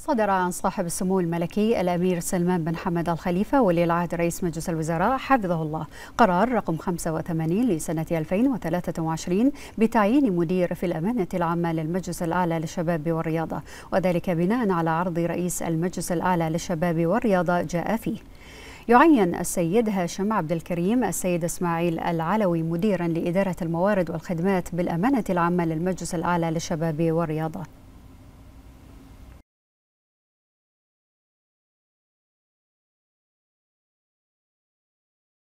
صدر عن صاحب السمو الملكي الأمير سلمان بن حمد الخليفة ولي العهد رئيس مجلس الوزراء حفظه الله قرار رقم 85 لسنة 2023 بتعيين مدير في الأمانة العامة للمجلس الأعلى للشباب والرياضة وذلك بناء على عرض رئيس المجلس الأعلى للشباب والرياضة جاء فيه يعين السيد هاشم عبد الكريم السيد اسماعيل العلوي مديرا لإدارة الموارد والخدمات بالأمانة العامة للمجلس الأعلى للشباب والرياضة